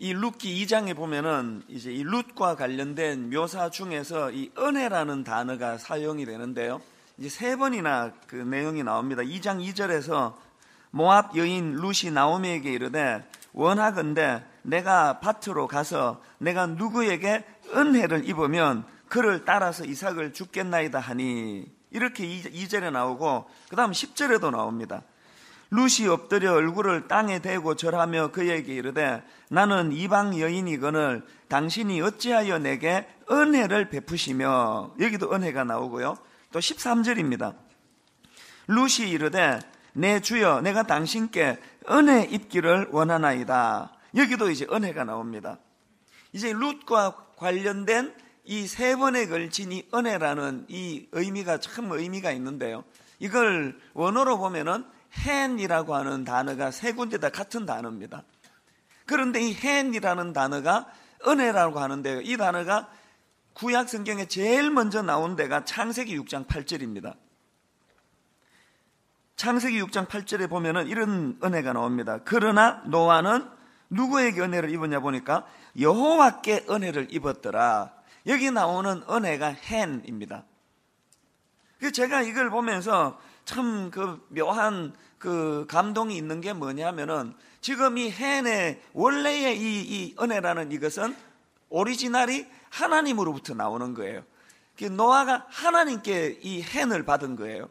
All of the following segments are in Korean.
이 룻기 2장에 보면은 이제 이 룻과 관련된 묘사 중에서 이 은혜라는 단어가 사용이 되는데요. 이제 세 번이나 그 내용이 나옵니다. 2장 2절에서 모압 여인 룻이 나오미에게 이르되 원하건대 내가 밭으로 가서 내가 누구에게 은혜를 입으면 그를 따라서 이삭을 죽겠나이다 하니 이렇게 2절에 나오고 그 다음 10절에도 나옵니다. 루시 엎드려 얼굴을 땅에 대고 절하며 그에게 이르되 나는 이방 여인이거늘 당신이 어찌하여 내게 은혜를 베푸시며 여기도 은혜가 나오고요. 또 13절입니다. 루시 이르되 내 네, 주여 내가 당신께 은혜 입기를 원하나이다. 여기도 이제 은혜가 나옵니다. 이제 룻과 관련된 이 세 번에 걸친 이 은혜라는 이 의미가 참 의미가 있는데요. 이걸 원어로 보면은 헨이라고 하는 단어가 세 군데다 같은 단어입니다. 그런데 이 헨이라는 단어가 은혜라고 하는데요. 이 단어가 구약 성경에 제일 먼저 나온 데가 창세기 6장 8절입니다. 창세기 6장 8절에 보면은 이런 은혜가 나옵니다. 그러나 노아는 누구에게 은혜를 입었냐 보니까 여호와께 은혜를 입었더라. 여기 나오는 은혜가 헨입니다. 제가 이걸 보면서 참그 묘한 그 감동이 있는 게 뭐냐면은 지금 이 헨의 원래의 이, 이 은혜라는 이것은 오리지널이 하나님으로부터 나오는 거예요. 그 노아가 하나님께 이 헨을 받은 거예요.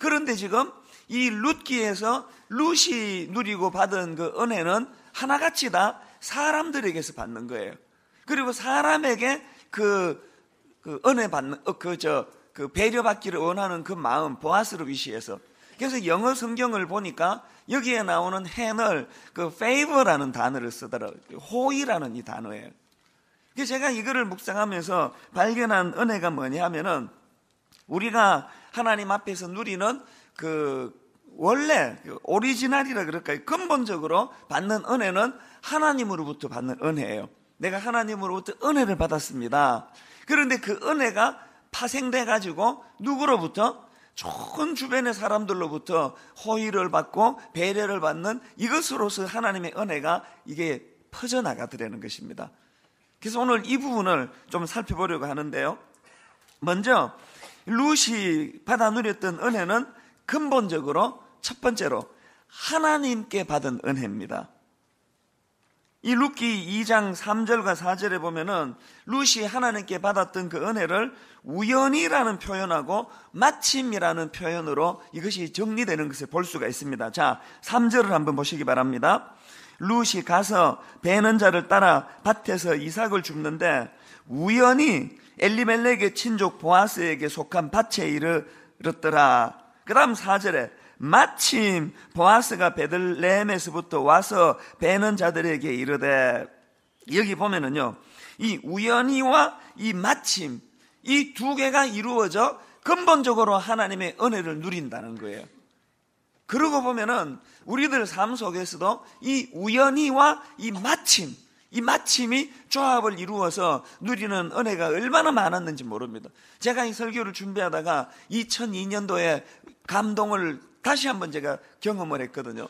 그런데 지금 이 룻기에서 룻이 누리고 받은 그 은혜는 하나같이 다 사람들에게서 받는 거예요. 그리고 사람에게 그, 그 은혜 받는, 어, 그, 저, 그 배려받기를 원하는 그 마음 보아스를 위시해서 그래서 영어 성경을 보니까 여기에 나오는 해널 그 favor라는 단어를 쓰더라 고요 호의라는 이 단어예요. 그 제가 이거를 묵상하면서 발견한 은혜가 뭐냐면은 하 우리가 하나님 앞에서 누리는 그 원래 그 오리지널이라 그럴까요? 근본적으로 받는 은혜는 하나님으로부터 받는 은혜예요. 내가 하나님으로부터 은혜를 받았습니다. 그런데 그 은혜가 파생돼 가지고 누구로부터 좋은 주변의 사람들로부터 호의를 받고 배려를 받는 이것으로서 하나님의 은혜가 이게 퍼져나가드리는 것입니다. 그래서 오늘 이 부분을 좀 살펴보려고 하는데요. 먼저 루시 받아 누렸던 은혜는 근본적으로 첫 번째로 하나님께 받은 은혜입니다. 이 루키 2장 3절과 4절에 보면은 루시 하나님께 받았던 그 은혜를 우연이라는 표현하고 마침이라는 표현으로 이것이 정리되는 것을 볼 수가 있습니다. 자, 3절을 한번 보시기 바랍니다. 루시 가서 베는 자를 따라 밭에서 이삭을 줍는데 우연히 엘리멜렉의 친족 보아스에게 속한 밭에 이르렀더라. 그 다음 4절에 마침 보아스가 베들레헴에서부터 와서 배는 자들에게 이르되 여기 보면은요. 이 우연히와 이 마침 이 두 개가 이루어져 근본적으로 하나님의 은혜를 누린다는 거예요. 그러고 보면은 우리들 삶 속에서도 이 우연히와 이 마침 이 마침이 조합을 이루어서 누리는 은혜가 얼마나 많았는지 모릅니다. 제가 이 설교를 준비하다가 2002년도에 감동을 다시 한번 제가 경험을 했거든요.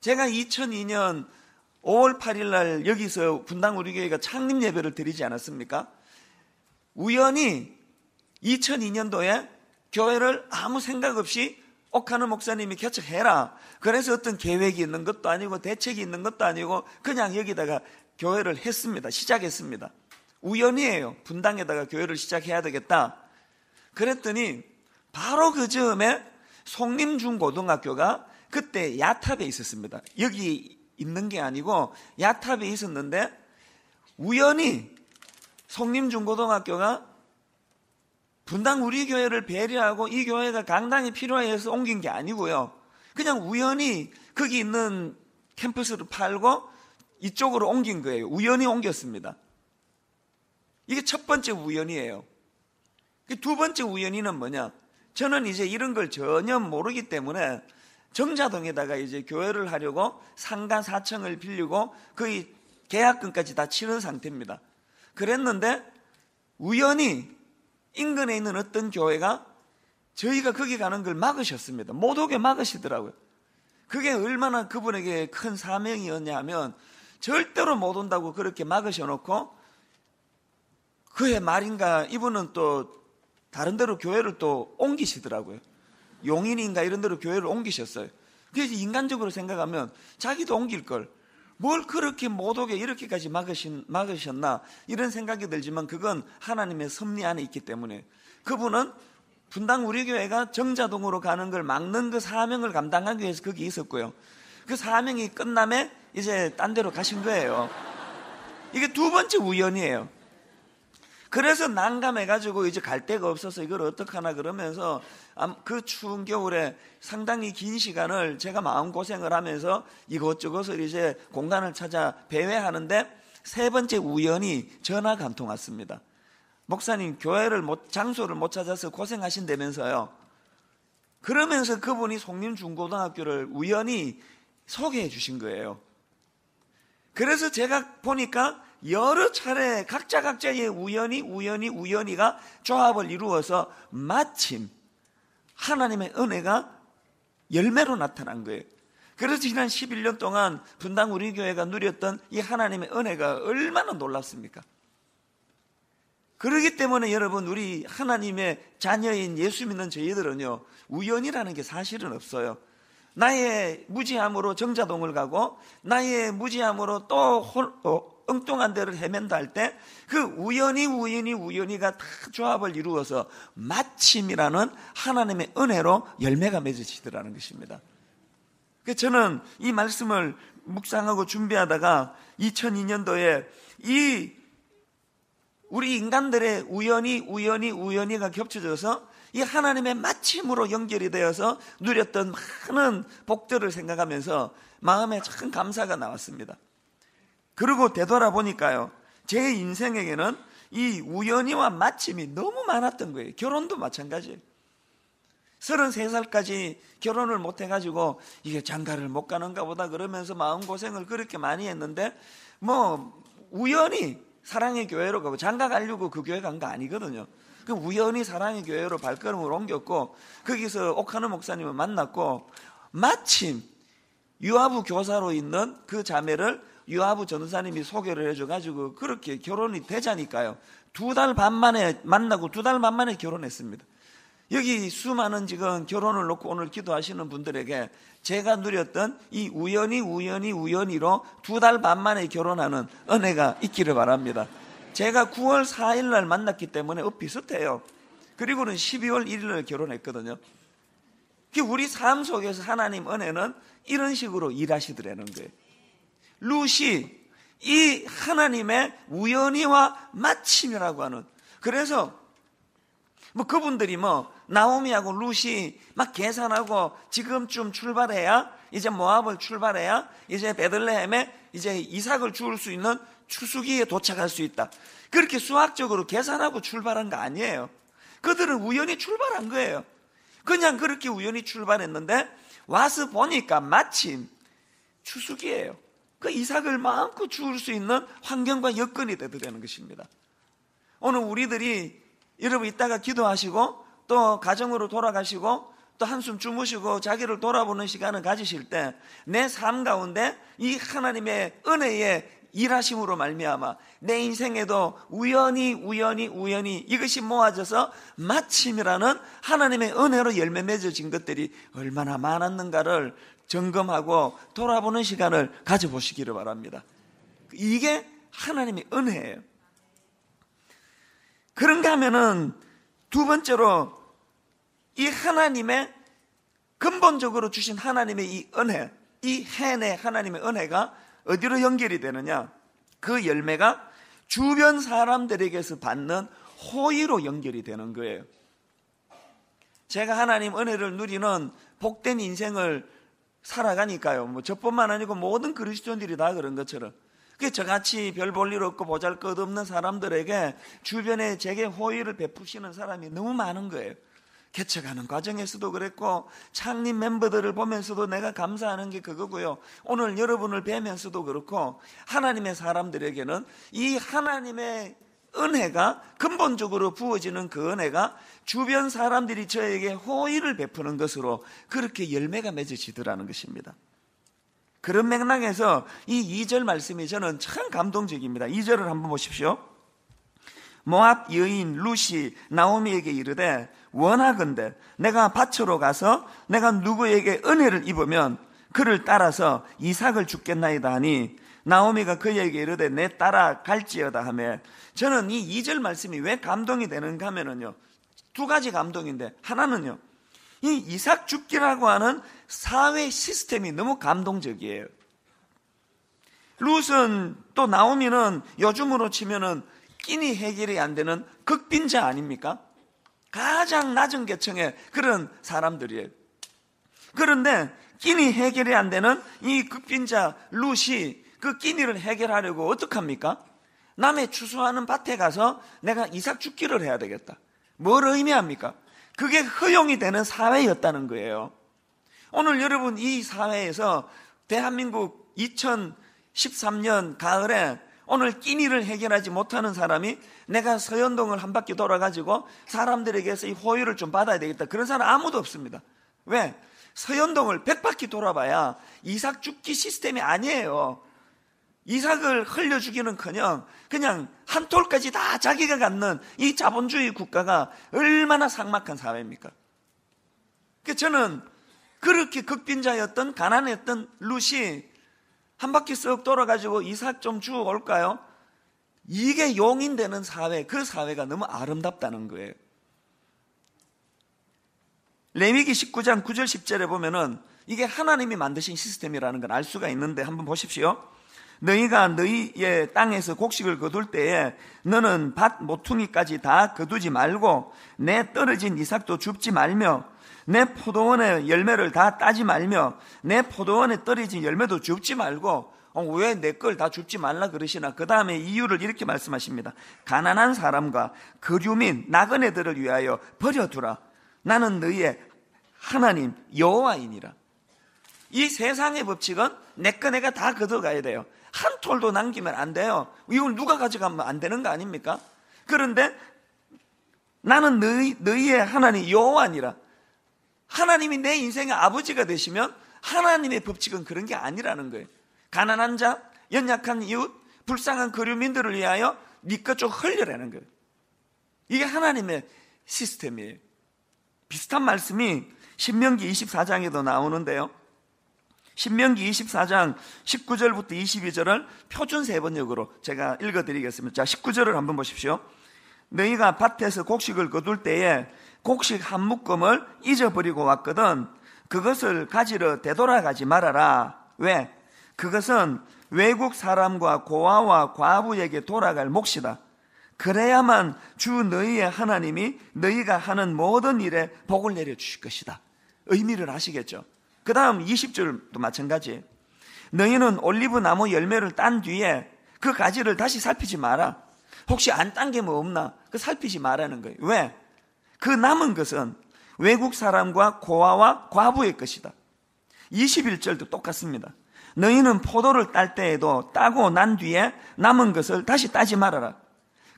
제가 2002년 5월 8일 날 여기서 분당 우리 교회가 창립 예배를 드리지 않았습니까? 우연히 2002년도에 교회를 아무 생각 없이 옥하는 목사님이 개척해라. 그래서 어떤 계획이 있는 것도 아니고 대책이 있는 것도 아니고 그냥 여기다가 교회를 했습니다. 시작했습니다. 우연이에요. 분당에다가 교회를 시작해야 되겠다. 그랬더니 바로 그 즈음에 송림중고등학교가 그때 야탑에 있었습니다. 여기 있는 게 아니고 야탑에 있었는데 우연히 송림중고등학교가 분당 우리 교회를 배려하고 이 교회가 강당이 필요해서 옮긴 게 아니고요. 그냥 우연히 거기 있는 캠퍼스를 팔고 이쪽으로 옮긴 거예요. 우연히 옮겼습니다. 이게 첫 번째 우연이에요. 두 번째 우연이는 뭐냐? 저는 이제 이런 걸 전혀 모르기 때문에 정자동에다가 이제 교회를 하려고 상가 사청을 빌리고 거의 계약금까지 다 치른 상태입니다. 그랬는데 우연히 인근에 있는 어떤 교회가 저희가 거기 가는 걸 막으셨습니다. 못 오게 막으시더라고요. 그게 얼마나 그분에게 큰 사명이었냐 하면 절대로 못 온다고 그렇게 막으셔놓고 그의 말인가 이분은 또 다른 데로 교회를 또 옮기시더라고요. 용인인가 이런 데로 교회를 옮기셨어요. 그래서 인간적으로 생각하면 자기도 옮길 걸. 뭘 그렇게 못 오게 이렇게까지 막으신, 막으셨나 이런 생각이 들지만 그건 하나님의 섭리 안에 있기 때문에 그분은 분당 우리 교회가 정자동으로 가는 걸 막는 그 사명을 감당하기 위해서 거기 있었고요. 그 사명이 끝남에 이제 딴 데로 가신 거예요. 이게 두 번째 우연이에요. 그래서 난감해가지고 이제 갈 데가 없어서 이걸 어떡하나 그러면서 그 추운 겨울에 상당히 긴 시간을 제가 마음고생을 하면서 이것저것을 이제 공간을 찾아 배회하는데 세 번째 우연히 전화가 통 왔습니다. 목사님 교회를 못, 장소를 못 찾아서 고생하신다면서요. 그러면서 그분이 송림중고등학교를 우연히 소개해 주신 거예요. 그래서 제가 보니까 여러 차례 각자 각자의 우연히 우연히 우연히가 조합을 이루어서 마침 하나님의 은혜가 열매로 나타난 거예요. 그래서 지난 11년 동안 분당 우리 교회가 누렸던 이 하나님의 은혜가 얼마나 놀랍습니까? 그러기 때문에 여러분 우리 하나님의 자녀인 예수 믿는 저희들은요 우연이라는 게 사실은 없어요. 나의 무지함으로 정자동을 가고 나의 무지함으로 또 홀, 어, 엉뚱한 데를 헤맨다 할 때 그 우연히 우연히 우연히가 다 조합을 이루어서 마침이라는 하나님의 은혜로 열매가 맺어지더라는 것입니다. 그 저는 이 말씀을 묵상하고 준비하다가 2002년도에 이 우리 인간들의 우연히 우연히 우연히가 겹쳐져서 이 하나님의 마침으로 연결이 되어서 누렸던 많은 복들을 생각하면서 마음에 참 감사가 나왔습니다. 그리고 되돌아보니까요. 제 인생에게는 이 우연이와 마침이 너무 많았던 거예요. 결혼도 마찬가지예요. 33살까지 결혼을 못 해가지고 이게 장가를 못 가는가 보다 그러면서 마음고생을 그렇게 많이 했는데 뭐 우연히 사랑의 교회로 가고 장가 가려고 그 교회 간 거 아니거든요. 그 우연히 사랑의 교회로 발걸음을 옮겼고 거기서 옥하는 목사님을 만났고 마침 유아부 교사로 있는 그 자매를 유아부전사님이 소개를 해줘가지고 그렇게 결혼이 되자니까요. 두 달 반 만에 만나고 두 달 반 만에 결혼했습니다. 여기 수많은 지금 결혼을 놓고 오늘 기도하시는 분들에게 제가 누렸던 이 우연히 우연히 우연히로 두 달 반 만에 결혼하는 은혜가 있기를 바랍니다. 제가 9월 4일 날 만났기 때문에 비슷해요. 그리고는 12월 1일 날 결혼했거든요. 그 우리 삶 속에서 하나님 은혜는 이런 식으로 일하시더라는 거예요. 루시 이 하나님의 우연이와 마침이라고 하는 그래서 뭐 그분들이 뭐 나오미하고 루시 막 계산하고 지금쯤 출발해야 이제 모압을 출발해야 이제 베들레헴에 이제 이삭을 주울 수 있는 추수기에 도착할 수 있다. 그렇게 수학적으로 계산하고 출발한 거 아니에요. 그들은 우연히 출발한 거예요. 그냥 그렇게 우연히 출발했는데 와서 보니까 마침 추수기예요. 그 이삭을 마음껏 주울 수 있는 환경과 여건이 되드리는 것입니다. 오늘 우리들이 여러분 이따가 기도하시고 또 가정으로 돌아가시고 또 한숨 주무시고 자기를 돌아보는 시간을 가지실 때 내 삶 가운데 이 하나님의 은혜에 일하심으로 말미암아 내 인생에도 우연히 우연히 우연히 이것이 모아져서 마침이라는 하나님의 은혜로 열매 맺어진 것들이 얼마나 많았는가를 점검하고 돌아보는 시간을 가져보시기를 바랍니다. 이게 하나님의 은혜예요. 그런가 하면은 두 번째로 이 하나님의 근본적으로 주신 하나님의 이 은혜, 이 해내 하나님의 은혜가 어디로 연결이 되느냐? 그 열매가 주변 사람들에게서 받는 호의로 연결이 되는 거예요. 제가 하나님 은혜를 누리는 복된 인생을 살아가니까요. 뭐 저뿐만 아니고 모든 그리스도인들이 다 그런 것처럼. 그 저같이 별 볼 일 없고 보잘 것 없는 사람들에게 주변에 제게 호의를 베푸시는 사람이 너무 많은 거예요. 개척하는 과정에서도 그랬고 창립 멤버들을 보면서도 내가 감사하는 게 그거고요. 오늘 여러분을 뵈면서도 그렇고 하나님의 사람들에게는 이 하나님의 은혜가 근본적으로 부어지는 그 은혜가 주변 사람들이 저에게 호의를 베푸는 것으로 그렇게 열매가 맺어지더라는 것입니다. 그런 맥락에서 이 2절 말씀이 저는 참 감동적입니다. 2절을 한번 보십시오. 모압 여인 루시 나오미에게 이르되 원하건대 내가 밭으로 가서 내가 누구에게 은혜를 입으면 그를 따라서 이삭을 죽겠나이다 하니 나오미가 그에게 이르되 내 따라 갈지어다 하며 저는 이 2절 말씀이 왜 감동이 되는가 하면요두 가지 감동인데 하나는요. 이 이삭 죽기라고 하는 사회 시스템이 너무 감동적이에요. 룻은 또 나오미는 요즘으로 치면은 끼니 해결이 안 되는 극빈자 아닙니까? 가장 낮은 계층의 그런 사람들이에요. 그런데 끼니 해결이 안 되는 이 극빈자 루시 그 끼니를 해결하려고 어떡합니까? 남의 추수하는 밭에 가서 내가 이삭 죽기를 해야 되겠다. 뭘 의미합니까? 그게 허용이 되는 사회였다는 거예요. 오늘 여러분 이 사회에서 대한민국 2013년 가을에 오늘 끼니를 해결하지 못하는 사람이 내가 서현동을 한 바퀴 돌아가지고 사람들에게서 이 호의를 좀 받아야 되겠다. 그런 사람 아무도 없습니다. 왜? 서현동을 100바퀴 돌아봐야 이삭 죽기 시스템이 아니에요. 이삭을 흘려 죽이는커녕 그냥 한 톨까지 다 자기가 갖는 이 자본주의 국가가 얼마나 삭막한 사회입니까? 그 저는 그렇게 극빈자였던 가난했던 루시 한 바퀴 쓱 돌아가지고 이삭 좀 주워 올까요? 이게 용인되는 사회, 그 사회가 너무 아름답다는 거예요. 레미기 19장 9절 10절에 보면은 이게 하나님이 만드신 시스템이라는 걸 알 수가 있는데 한번 보십시오. 너희가 너희의 땅에서 곡식을 거둘 때에 너는 밭 모퉁이까지 다 거두지 말고 내 떨어진 이삭도 줍지 말며 내 포도원의 열매를 다 따지 말며 내 포도원에 떨어진 열매도 줍지 말고 어, 왜내 걸 다 줍지 말라 그러시나 그 다음에 이유를 이렇게 말씀하십니다 가난한 사람과 거류민 나그네들을 위하여 버려두라 나는 너희의 하나님 여호와이니라 이 세상의 법칙은 내꺼 내가 다거둬가야 돼요 한 톨도 남기면 안 돼요. 이걸 누가 가져가면 안 되는 거 아닙니까? 그런데 나는 너희, 너희의 하나님 여호와니라. 하나님이 내 인생의 아버지가 되시면 하나님의 법칙은 그런 게 아니라는 거예요. 가난한 자, 연약한 이웃, 불쌍한 거류민들을 위하여 니꺼쪽네 흘려라는 거예요. 이게 하나님의 시스템이에요. 비슷한 말씀이 신명기 24장에도 나오는데요. 신명기 24장 19절부터 22절을 표준 세번역으로 제가 읽어드리겠습니다. 자, 19절을 한번 보십시오. 너희가 밭에서 곡식을 거둘 때에 곡식 한 묶음을 잊어버리고 왔거든. 그것을 가지러 되돌아가지 말아라. 왜? 그것은 외국 사람과 고아와 과부에게 돌아갈 몫이다. 그래야만 주 너희의 하나님이 너희가 하는 모든 일에 복을 내려 주실 것이다. 의미를 아시겠죠? 그 다음 20절도 마찬가지예요. 너희는 올리브 나무 열매를 딴 뒤에 그 가지를 다시 살피지 마라. 혹시 안 딴 게 뭐 없나? 그 살피지 말라는 거예요. 왜? 그 남은 것은 외국 사람과 고아와 과부의 것이다. 21절도 똑같습니다. 너희는 포도를 딸 때에도 따고 난 뒤에 남은 것을 다시 따지 말아라.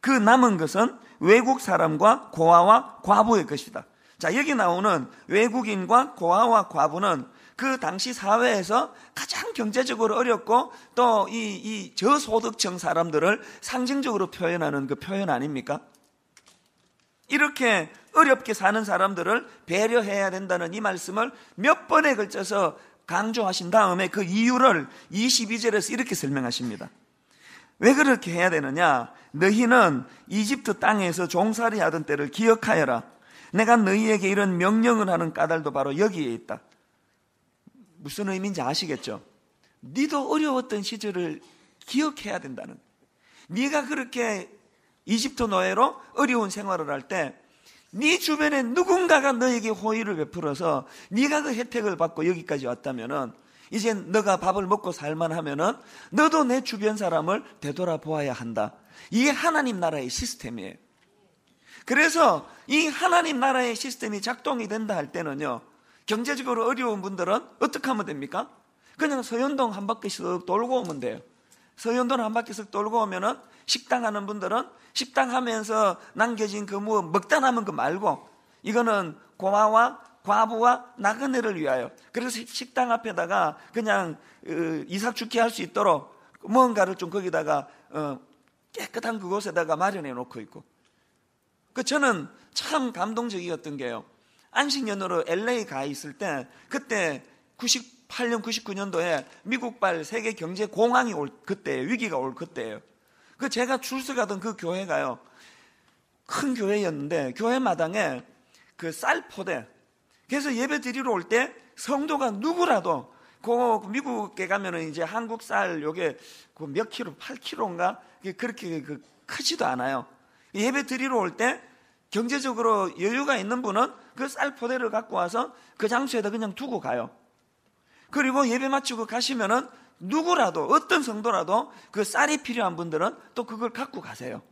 그 남은 것은 외국 사람과 고아와 과부의 것이다. 자, 여기 나오는 외국인과 고아와 과부는 그 당시 사회에서 가장 경제적으로 어렵고 또 이 이 저소득층 사람들을 상징적으로 표현하는 그 표현 아닙니까? 이렇게 어렵게 사는 사람들을 배려해야 된다는 이 말씀을 몇 번에 걸쳐서 강조하신 다음에 그 이유를 22절에서 이렇게 설명하십니다. 왜 그렇게 해야 되느냐? 너희는 이집트 땅에서 종살이 하던 때를 기억하여라. 내가 너희에게 이런 명령을 하는 까닭도 바로 여기에 있다. 무슨 의미인지 아시겠죠? 네도 어려웠던 시절을 기억해야 된다는. 네가 그렇게 이집트 노예로 어려운 생활을 할 때 네 주변에 누군가가 너에게 호의를 베풀어서 네가 그 혜택을 받고 여기까지 왔다면은 이제 너가 밥을 먹고 살만 하면은 너도 내 주변 사람을 되돌아보아야 한다. 이게 하나님 나라의 시스템이에요. 그래서 이 하나님 나라의 시스템이 작동이 된다 할 때는요. 경제적으로 어려운 분들은 어떻게 하면 됩니까? 그냥 서현동 한 바퀴씩 돌고 오면 돼요. 서현동 한 바퀴씩 돌고 오면은 식당 하는 분들은 식당 하면서 남겨진 그 뭐 먹다 남은 거 말고 이거는 고마와 과부와 나그네를 위하여 그래서 식당 앞에다가 그냥 어, 이삭죽기 할수 있도록 뭔가를 좀 거기다가 어, 깨끗한 그곳에다가 마련해 놓고 있고 그 저는 참 감동적이었던 게요 안식년으로 LA 가 있을 때 그때 98년 99년도에 미국발 세계 경제 공황이 올 그때 위기가 올 그때예요. 그 제가 출석하던 그 교회가요. 큰 교회였는데 교회 마당에 그 쌀포대 그래서 예배 드리러 올 때 성도가 누구라도 그 미국에 가면은 이제 한국 쌀 요게 그몇 킬로 8킬로인가 그렇게 그 크지도 않아요. 예배 드리러 올 때 경제적으로 여유가 있는 분은 그쌀 포대를 갖고 와서 그 장소에다 그냥 두고 가요. 그리고 예배 마치고 가시면은 누구라도 어떤 성도라도 그 쌀이 필요한 분들은 또 그걸 갖고 가세요.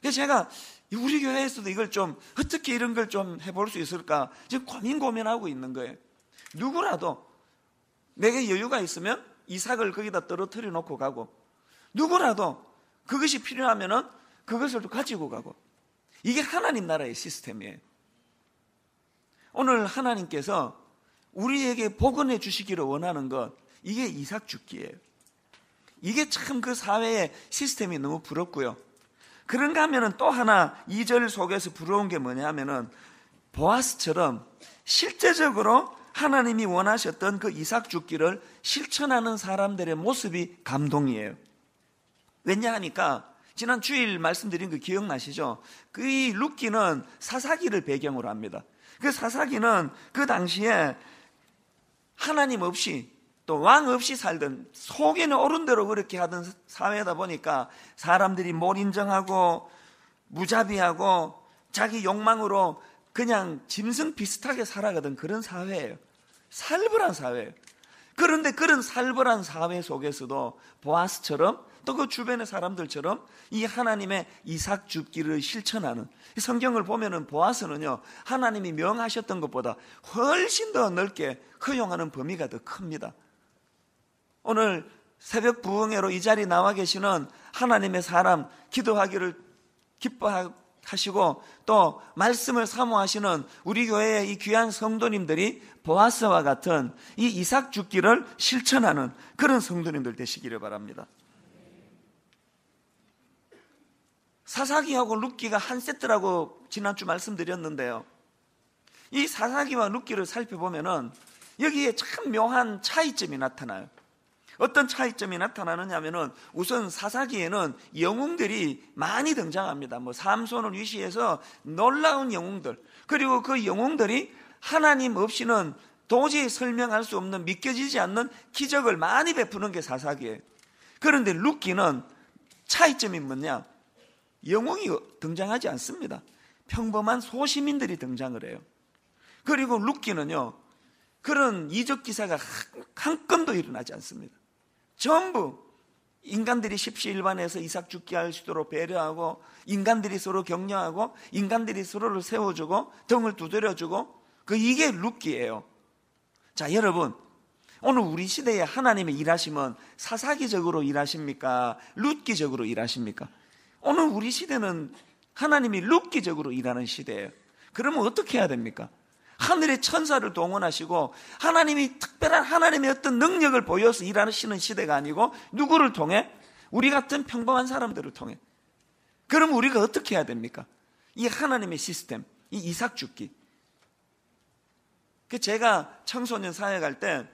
그래서 제가 우리 교회에서도 이걸 좀 어떻게 이런 걸 좀 해볼 수 있을까 지금 고민 고민하고 있는 거예요. 누구라도 내게 여유가 있으면 이삭을 거기다 떨어뜨려 놓고 가고 누구라도 그것이 필요하면은 그것을 또 가지고 가고 이게 하나님 나라의 시스템이에요. 오늘 하나님께서 우리에게 복원해 주시기를 원하는 것, 이게 이삭 죽기예요. 이게 참 그 사회의 시스템이 너무 부럽고요. 그런가 하면또 하나 이 절 속에서 부러운 게 뭐냐 하면은 보아스처럼 실제적으로 하나님이 원하셨던 그 이삭 죽기를 실천하는 사람들의 모습이 감동이에요. 왜냐하니까 지난 주일 말씀드린 그 기억나시죠? 그 이 루키는 사사기를 배경으로 합니다. 그 사사기는 그 당시에 하나님 없이 또 왕 없이 살던 속에는 오른 대로 그렇게 하던 사회다 보니까 사람들이 뭘 인정하고 무자비하고 자기 욕망으로 그냥 짐승 비슷하게 살아가던 그런 사회예요. 살벌한 사회예요. 그런데 그런 살벌한 사회 속에서도 보아스처럼 또그 주변의 사람들처럼 이 하나님의 이삭 줍기를 실천하는 성경을 보면은 보아서는요 하나님이 명하셨던 것보다 훨씬 더 넓게 허용하는 범위가 더 큽니다. 오늘 새벽 부흥회로 이 자리 나와 계시는 하나님의 사람 기도하기를 기뻐하시고 또 말씀을 사모하시는 우리 교회의 이 귀한 성도님들이 보아스와 같은 이 이삭 죽기를 실천하는 그런 성도님들 되시기를 바랍니다. 사사기하고 룻기가 한 세트라고 지난주 말씀드렸는데요. 이 사사기와 룻기를 살펴보면은 여기에 참 묘한 차이점이 나타나요. 어떤 차이점이 나타나느냐면은 우선 사사기에는 영웅들이 많이 등장합니다. 뭐 삼손을 위시해서 놀라운 영웅들 그리고 그 영웅들이 하나님 없이는 도저히 설명할 수 없는 믿겨지지 않는 기적을 많이 베푸는 게 사사기예요. 그런데 룻기는 차이점이 뭐냐? 영웅이 등장하지 않습니다. 평범한 소시민들이 등장을 해요. 그리고 루키는요, 그런 이적 기사가 한, 건도 일어나지 않습니다. 전부 인간들이 십시일반에서 이삭 죽게 할수 있도록 배려하고 인간들이 서로 격려하고 인간들이 서로를 세워주고 등을 두드려주고 그 이게 룩기예요. 자 여러분 오늘 우리 시대에 하나님의 일하심은 사사기적으로 일하십니까? 룻기적으로 일하십니까? 오늘 우리 시대는 하나님이 룩기적으로 일하는 시대예요. 그러면 어떻게 해야 됩니까? 하늘의 천사를 동원하시고 하나님이 특별한 하나님의 어떤 능력을 보여서 일하시는 시대가 아니고 누구를 통해? 우리 같은 평범한 사람들을 통해. 그럼 우리가 어떻게 해야 됩니까? 이 하나님의 시스템, 이 이삭 죽기. 그 제가 청소년 사회 갈때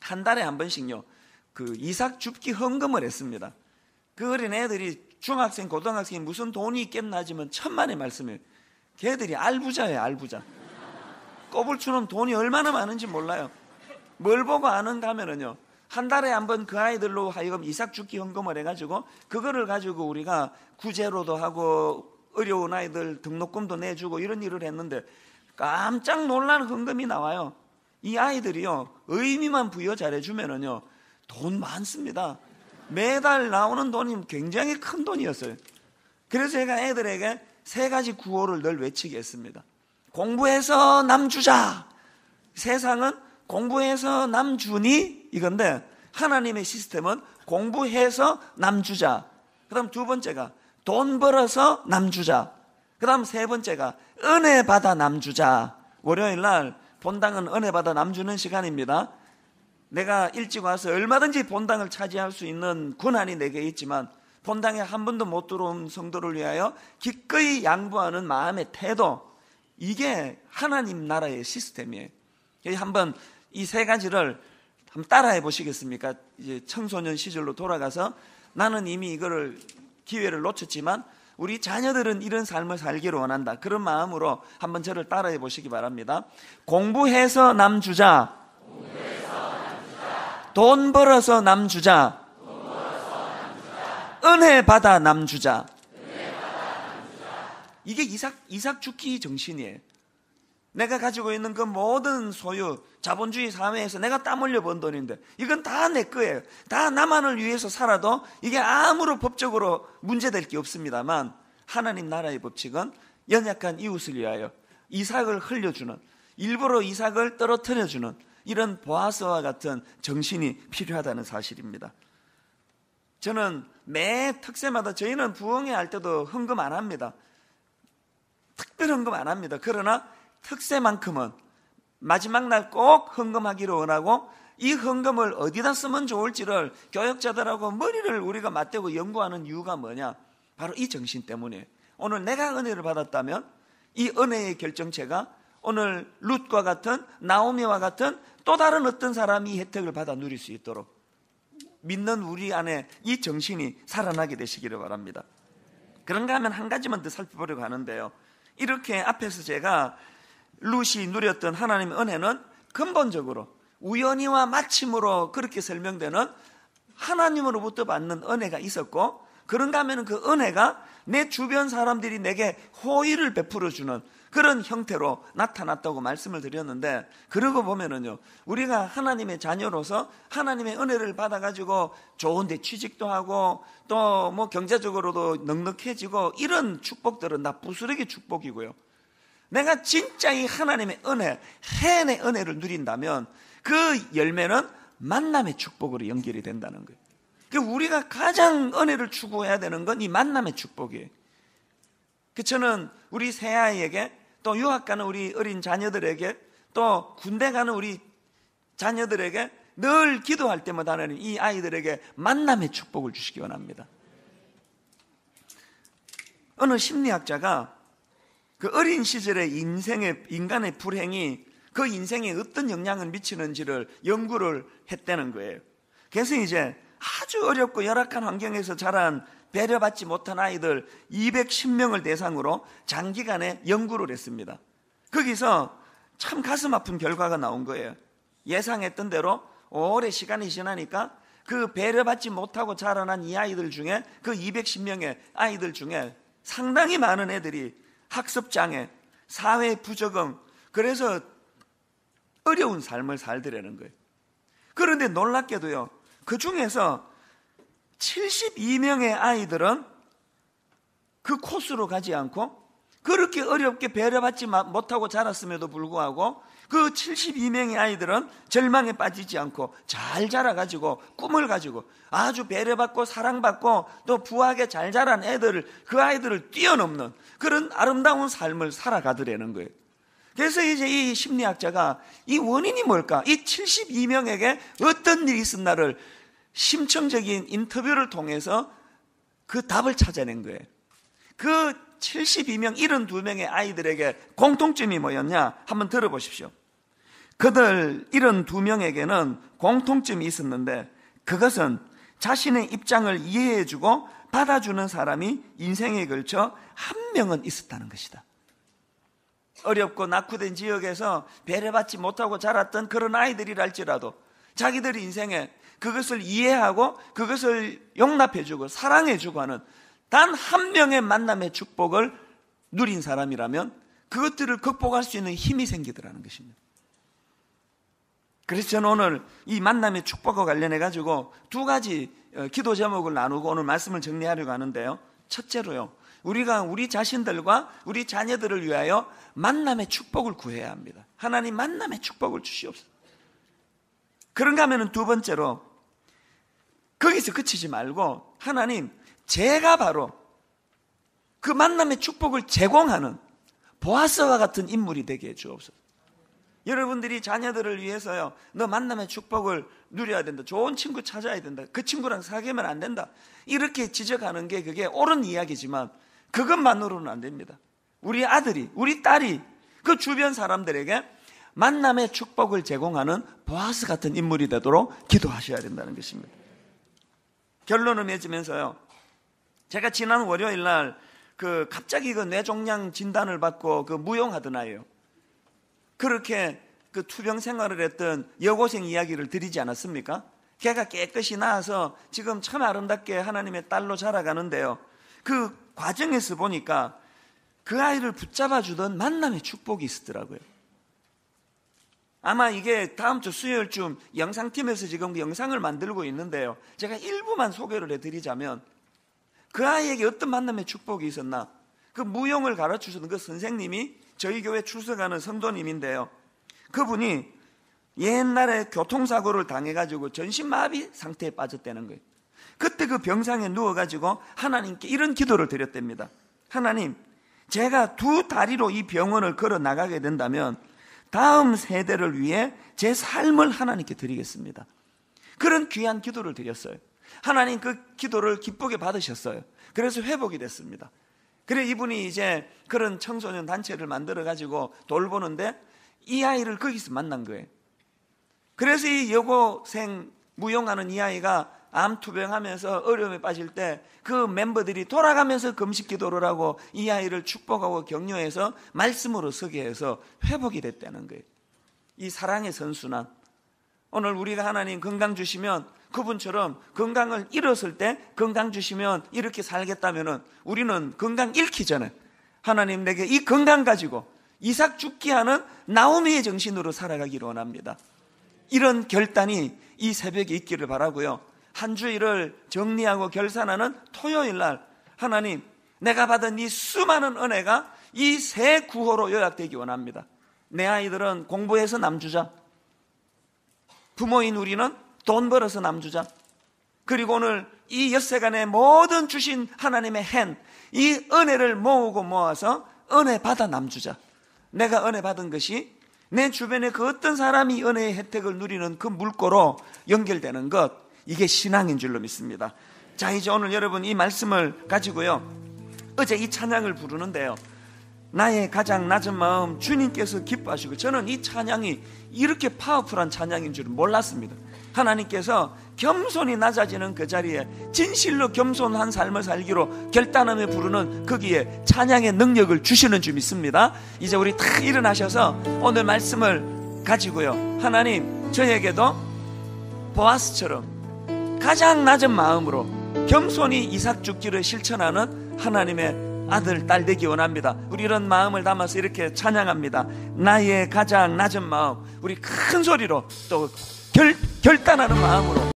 한 달에 한 번씩요. 그 이삭 줍기 헌금을 했습니다. 그 어린 애들이 중학생, 고등학생이 무슨 돈이 있겠나 하 지만 천만의 말씀을 걔들이 알부자예요, 알부자. 꼬불추는 돈이 얼마나 많은지 몰라요. 뭘 보고 아는가 하면은요. 한 달에 한 번 그 아이들로 하여금 이삭 죽기 현금을 해가지고 그거를 가지고 우리가 구제로도 하고 어려운 아이들 등록금도 내주고 이런 일을 했는데 깜짝 놀라는 현금이 나와요. 이 아이들이요 의미만 부여 잘해주면은요 돈 많습니다. 매달 나오는 돈이 굉장히 큰 돈이었어요. 그래서 제가 애들에게 세 가지 구호를 늘 외치게 했습니다. 공부해서 남 주자. 세상은 공부해서 남 주니 이건데 하나님의 시스템은 공부해서 남 주자. 그다음 두 번째가 돈 벌어서 남 주자. 그다음 세 번째가 은혜 받아 남 주자. 월요일 날 본당은 은혜 받아 남 주는 시간입니다. 내가 일찍 와서 얼마든지 본당을 차지할 수 있는 권한이 내게 있지만 본당에 한 번도 못 들어온 성도를 위하여 기꺼이 양보하는 마음의 태도 이게 하나님 나라의 시스템이에요. 한번 이 세 가지를 한번 따라해 보시겠습니까? 이제 청소년 시절로 돌아가서 나는 이미 이거를 기회를 놓쳤지만 우리 자녀들은 이런 삶을 살기를 원한다. 그런 마음으로 한번 저를 따라해 보시기 바랍니다. 공부해서 남 주자. 돈 벌어서 남 주자. 은혜 받아 남 주자. 이게 이삭 이삭 주키 정신이에요. 내가 가지고 있는 그 모든 소유, 자본주의 사회에서 내가 땀 흘려 번 돈인데 이건 다 내 거예요. 다 나만을 위해서 살아도 이게 아무로 법적으로 문제될 게 없습니다만 하나님 나라의 법칙은 연약한 이웃을 위하여 이삭을 흘려주는 일부러 이삭을 떨어뜨려주는 이런 보아스와 같은 정신이 필요하다는 사실입니다. 저는 매 특세마다 저희는 부흥회 할 때도 헌금 안 합니다. 특별 헌금 안 합니다. 그러나 특세만큼은 마지막 날 꼭 헌금하기로 원하고 이 헌금을 어디다 쓰면 좋을지를 교역자들하고 머리를 우리가 맞대고 연구하는 이유가 뭐냐? 바로 이 정신 때문에 오늘 내가 은혜를 받았다면 이 은혜의 결정체가 오늘 룻과 같은 나오미와 같은 또 다른 어떤 사람이 혜택을 받아 누릴 수 있도록 믿는 우리 안에 이 정신이 살아나게 되시기를 바랍니다. 그런가 하면 한 가지만 더 살펴보려고 하는데요. 이렇게 앞에서 제가 룻이 누렸던 하나님의 은혜는 근본적으로 우연히와 마침으로 그렇게 설명되는 하나님으로부터 받는 은혜가 있었고 그런가 하면 그 은혜가 내 주변 사람들이 내게 호의를 베풀어 주는 그런 형태로 나타났다고 말씀을 드렸는데 그러고 보면은요 우리가 하나님의 자녀로서 하나님의 은혜를 받아가지고 좋은데 취직도 하고 또 뭐 경제적으로도 넉넉해지고 이런 축복들은 나 부스러기 축복이고요 내가 진짜 이 하나님의 은혜 해의 은혜를 누린다면 그 열매는 만남의 축복으로 연결이 된다는 거예요 그 우리가 가장 은혜를 추구해야 되는 건 이 만남의 축복이에요 그 저는 우리 새아이에게 또 유학 가는 우리 어린 자녀들에게 또 군대 가는 우리 자녀들에게 늘 기도할 때마다 하나님 이 아이들에게 만남의 축복을 주시기 원합니다. 어느 심리학자가 그 어린 시절의 인생의 인간의 불행이 그 인생에 어떤 영향을 미치는지를 연구를 했다는 거예요. 그래서 이제 아주 어렵고 열악한 환경에서 자란 배려받지 못한 아이들 210명을 대상으로 장기간의 연구를 했습니다. 거기서 참 가슴 아픈 결과가 나온 거예요. 예상했던 대로 오래 시간이 지나니까 그 배려받지 못하고 자라난 이 아이들 중에 그 210명의 아이들 중에 상당히 많은 애들이 학습장애, 사회 부적응, 그래서 어려운 삶을 살더라는 거예요. 그런데 놀랍게도요, 그 중에서 72명의 아이들은 그 코스로 가지 않고 그렇게 어렵게 배려받지 못하고 자랐음에도 불구하고 그 72명의 아이들은 절망에 빠지지 않고 잘 자라가지고 꿈을 가지고 아주 배려받고 사랑받고 또 부하게 잘 자란 애들을 그 아이들을 뛰어넘는 그런 아름다운 삶을 살아가더라는 거예요. 그래서 이제 이 심리학자가 이 원인이 뭘까? 이 72명에게 어떤 일이 있었나를 심층적인 인터뷰를 통해서 그 답을 찾아낸 거예요. 그 72명, 72명의 아이들에게 공통점이 뭐였냐? 한번 들어보십시오. 그들 72명에게는 공통점이 있었는데 그것은 자신의 입장을 이해해주고 받아주는 사람이 인생에 걸쳐 한 명은 있었다는 것이다. 어렵고 낙후된 지역에서 배려받지 못하고 자랐던 그런 아이들이랄지라도 자기들의 인생에 그것을 이해하고 그것을 용납해주고 사랑해주고 하는 단 한 명의 만남의 축복을 누린 사람이라면 그것들을 극복할 수 있는 힘이 생기더라는 것입니다. 그래서 저는 오늘 이 만남의 축복과 관련해 가지고 두 가지 어, 기도 제목을 나누고 오늘 말씀을 정리하려고 하는데요. 첫째로요. 우리가 우리 자신들과 우리 자녀들을 위하여 만남의 축복을 구해야 합니다. 하나님 만남의 축복을 주시옵소서. 그런가 하면 두 번째로 거기서 그치지 말고 하나님 제가 바로 그 만남의 축복을 제공하는 보아스와 같은 인물이 되게 해 주옵소서. 여러분들이 자녀들을 위해서요. 너 만남의 축복을 누려야 된다. 좋은 친구 찾아야 된다. 그 친구랑 사귀면 안 된다. 이렇게 지적하는 게 그게 옳은 이야기지만 그것만으로는 안 됩니다. 우리 아들이, 우리 딸이 그 주변 사람들에게 만남의 축복을 제공하는 보아스 같은 인물이 되도록 기도하셔야 된다는 것입니다. 결론을 맺으면서요. 제가 지난 월요일 날 그 갑자기 그 뇌종양 진단을 받고 그 무용하던 아이요. 그렇게 그 투병 생활을 했던 여고생 이야기를 드리지 않았습니까? 걔가 깨끗이 나아서 지금 참 아름답게 하나님의 딸로 자라가는데요. 그 과정에서 보니까 그 아이를 붙잡아 주던 만남의 축복이 있었더라고요. 아마 이게 다음 주 수요일쯤 영상팀에서 지금 영상을 만들고 있는데요. 제가 일부만 소개를 해드리자면 그 아이에게 어떤 만남의 축복이 있었나? 그 무용을 가르쳐 주는 그 선생님이 저희 교회 출석하는 성도님인데요. 그분이 옛날에 교통사고를 당해가지고 전신마비 상태에 빠졌다는 거예요. 그때 그 병상에 누워가지고 하나님께 이런 기도를 드렸답니다. 하나님, 제가 두 다리로 이 병원을 걸어 나가게 된다면 다음 세대를 위해 제 삶을 하나님께 드리겠습니다. 그런 귀한 기도를 드렸어요. 하나님 그 기도를 기쁘게 받으셨어요. 그래서 회복이 됐습니다. 그래 이분이 이제 그런 청소년 단체를 만들어 가지고 돌보는데 이 아이를 거기서 만난 거예요. 그래서 이 여고생 무용하는 이 아이가 암 투병하면서 어려움에 빠질 때 그 멤버들이 돌아가면서 금식 기도를 하고 이 아이를 축복하고 격려해서 말씀으로 서게 해서 회복이 됐다는 거예요. 이 사랑의 선순환. 오늘 우리가 하나님 건강 주시면 그분처럼 건강을 잃었을 때 건강 주시면 이렇게 살겠다면 우리는 건강 잃기 전에 하나님 내게 이 건강 가지고 이삭 죽기 하는 나오미의 정신으로 살아가기를 원합니다. 이런 결단이 이 새벽에 있기를 바라고요. 한 주일을 정리하고 결산하는 토요일 날 하나님 내가 받은 이 수많은 은혜가 이 세 구호로 요약되기 원합니다. 내 아이들은 공부해서 남주자. 부모인 우리는 돈 벌어서 남주자. 그리고 오늘 이엿새간에 모든 주신 하나님의 핸, 이 은혜를 모으고 모아서 은혜 받아 남주자. 내가 은혜 받은 것이 내 주변에 그 어떤 사람이 은혜의 혜택을 누리는 그 물꼬로 연결되는 것. 이게 신앙인 줄로 믿습니다. 자, 이제 오늘 여러분 이 말씀을 가지고요. 어제 이 찬양을 부르는데요. 나의 가장 낮은 마음 주님께서 기뻐하시고 저는 이 찬양이 이렇게 파워풀한 찬양인 줄 몰랐습니다. 하나님께서 겸손이 낮아지는 그 자리에 진실로 겸손한 삶을 살기로 결단함에 부르는 거기에 찬양의 능력을 주시는 줄 믿습니다. 이제 우리 다 일어나셔서 오늘 말씀을 가지고요. 하나님 저에게도 보아스처럼 가장 낮은 마음으로 겸손히 이삭 죽기를 실천하는 하나님의 아들, 딸 되기 원합니다. 우리 이런 마음을 담아서 이렇게 찬양합니다. 나의 가장 낮은 마음, 우리 큰 소리로 또 결, 결단하는 마음으로